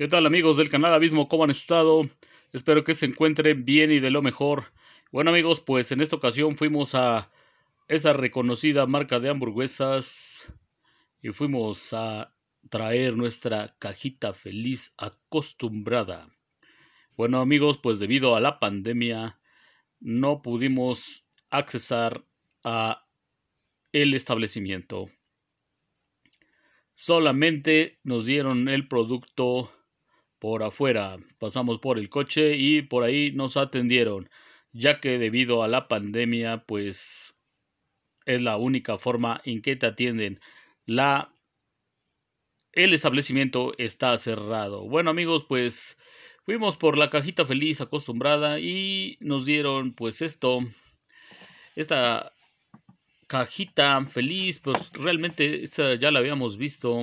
¿Qué tal amigos del canal Abismo? ¿Cómo han estado? Espero que se encuentren bien y de lo mejor. Bueno amigos, pues en esta ocasión fuimos a esa reconocida marca de hamburguesas y fuimos a traer nuestra cajita feliz acostumbrada. Bueno amigos, pues debido a la pandemia no pudimos accesar a el establecimiento. Solamente nos dieron el producto por afuera. Pasamos por el coche y por ahí nos atendieron, ya que debido a la pandemia, pues es la única forma en que te atienden. La el establecimiento está cerrado. Bueno, amigos, pues fuimos por la cajita feliz acostumbrada y nos dieron pues esto esta cajita feliz, pues realmente esta ya la habíamos visto.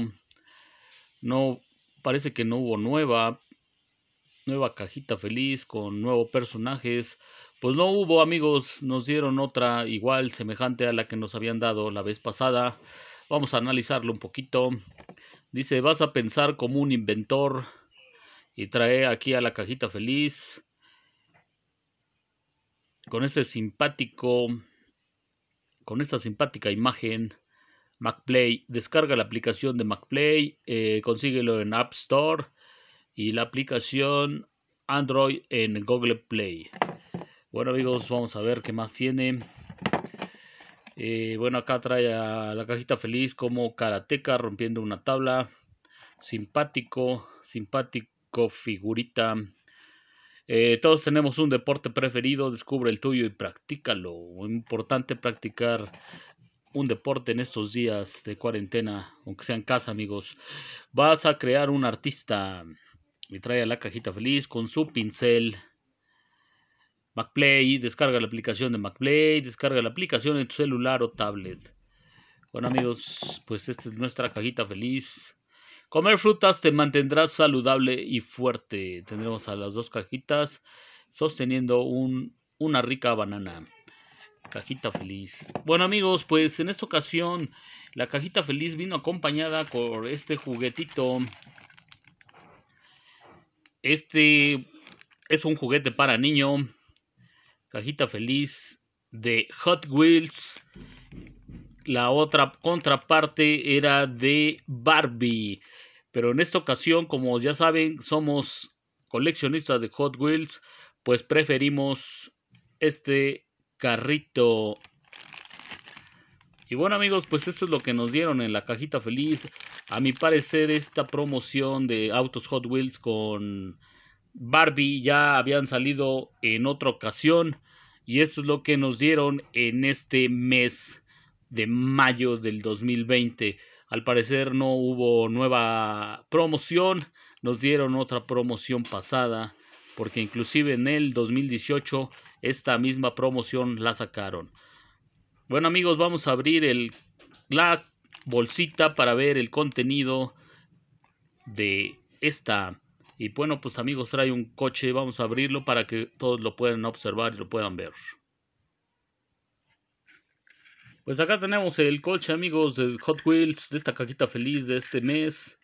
No Parece que no hubo nueva, nueva cajita feliz con nuevos personajes. Pues no hubo amigos, nos dieron otra igual semejante a la que nos habían dado la vez pasada. Vamos a analizarlo un poquito. Dice, vas a pensar como un inventor y trae aquí a la cajita feliz con este simpático, con esta simpática imagen MacPlay. Descarga la aplicación de MacPlay, eh, consíguelo en App Store y la aplicación Android en Google Play. Bueno amigos, vamos a ver qué más tiene. Eh, bueno, acá trae la cajita feliz como karateca rompiendo una tabla. Simpático, simpático figurita. Eh, todos tenemos un deporte preferido, descubre el tuyo y practícalo. importante practicar un deporte en estos días de cuarentena, aunque sea en casa, amigos. Vas a crear un artista me trae a la cajita feliz con su pincel. MacPlay, descarga la aplicación de MacPlay, descarga la aplicación en tu celular o tablet. Bueno amigos, pues esta es nuestra cajita feliz. Comer frutas te mantendrá saludable y fuerte. Tendremos a las dos cajitas sosteniendo un, una rica banana. Cajita feliz. Bueno amigos, pues en esta ocasión la cajita feliz vino acompañada por este juguetito. Este es un juguete para niño. Cajita feliz de Hot Wheels. La otra contraparte era de Barbie. Pero en esta ocasión, como ya saben, somos coleccionistas de Hot Wheels, pues preferimos este carrito. Y bueno amigos, pues esto es lo que nos dieron en la cajita feliz. A mi parecer esta promoción de Autos Hot Wheels con Barbie ya habían salido en otra ocasión. Y esto es lo que nos dieron en este mes de mayo del 2020. Al parecer no hubo nueva promoción. Nos dieron otra promoción pasada porque inclusive en el 2018 esta misma promoción la sacaron. Bueno amigos, vamos a abrir el, la bolsita para ver el contenido de esta. Y bueno, pues amigos, trae un coche, vamos a abrirlo para que todos lo puedan observar y lo puedan ver. Pues acá tenemos el coche, amigos, de Hot Wheels, de esta cajita feliz de este mes.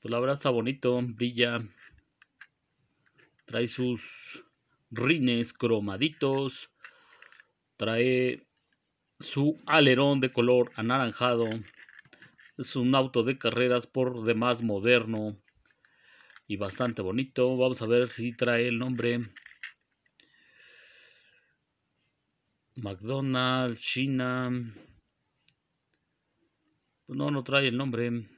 Pues la verdad está bonito, brilla, Trae sus rines cromaditos. Trae su alerón de color anaranjado. Es un auto de carreras por demás moderno y bastante bonito. Vamos a ver si trae el nombre. McDonald's, China. No, no trae el nombre.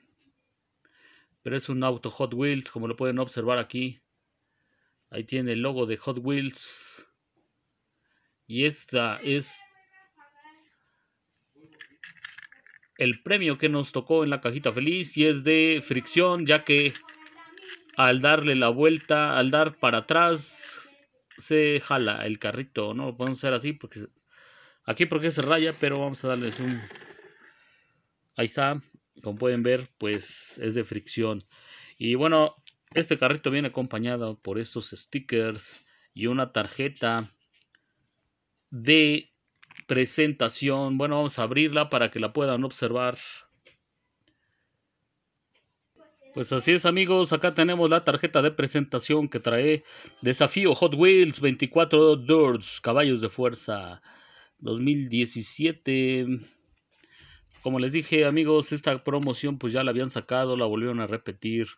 Pero es un auto Hot Wheels, como lo pueden observar aquí. Ahí tiene el logo de Hot Wheels. Y esta es el premio que nos tocó en la cajita feliz y es de fricción, ya que al darle la vuelta, al dar para atrás, se jala el carrito. No lo podemos hacer así porque aquí porque se raya, pero vamos a darles un... Ahí está, como pueden ver, pues es de fricción. Y bueno, este carrito viene acompañado por estos stickers y una tarjeta de presentación. Bueno, vamos a abrirla para que la puedan observar. Pues así es amigos, acá tenemos la tarjeta de presentación que trae Desafío Hot Wheels 24 Doors, Caballos de Fuerza 2017. Como les dije amigos, esta promoción pues ya la habían sacado, la volvieron a repetir.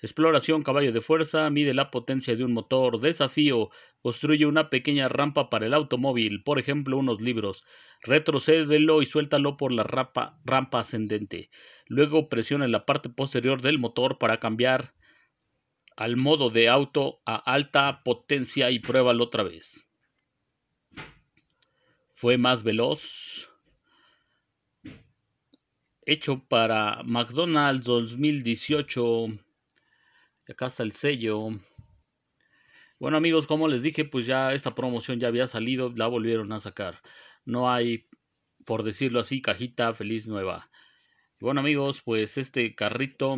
Exploración, caballo de fuerza, mide la potencia de un motor, desafío, construye una pequeña rampa para el automóvil, por ejemplo unos libros, retrocédelo y suéltalo por la rampa, rampa ascendente. Luego presiona la parte posterior del motor para cambiar al modo de auto a alta potencia y pruébalo otra vez. Fue más veloz hecho para McDonald's 2018. Acá está el sello. Bueno amigos, como les dije, pues ya esta promoción ya había salido, la volvieron a sacar. No hay, por decirlo así, cajita feliz nueva. bueno amigos, pues este carrito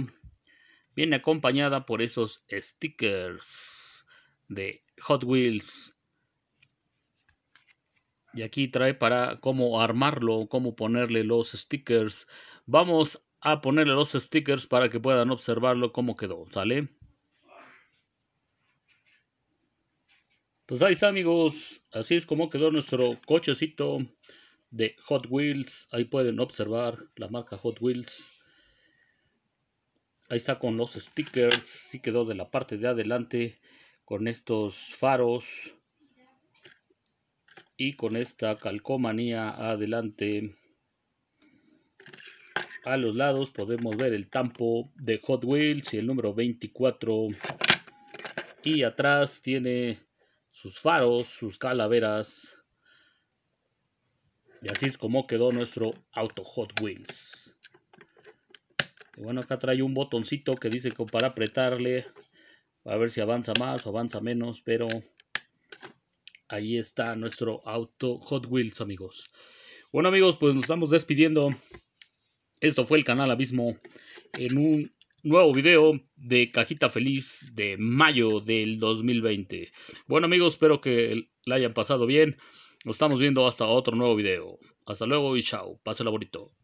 viene acompañada por esos stickers de Hot Wheels. Y aquí trae para cómo armarlo, cómo ponerle los stickers Vamos a ponerle los stickers para que puedan observarlo cómo quedó, ¿sale? Pues ahí está amigos, así es como quedó nuestro cochecito de Hot Wheels. Ahí pueden observar la marca Hot Wheels. Ahí está con los stickers. Sí quedó de la parte de adelante con estos faros y con esta calcomanía adelante. A los lados podemos ver el tampo de Hot Wheels y el número 24. Y atrás tiene sus faros, sus calaveras. Y así es como quedó nuestro auto Hot Wheels. bueno, acá trae un botoncito que dice que para apretarle, a ver si avanza más o avanza menos, pero ahí está nuestro auto Hot Wheels, amigos. Bueno, amigos, pues nos estamos despidiendo. Esto fue el canal Abismo en un nuevo video de Cajita Feliz de mayo del 2020. Bueno amigos, espero que la hayan pasado bien. Nos estamos viendo hasta otro nuevo video. Hasta luego y chao. Pase bonito.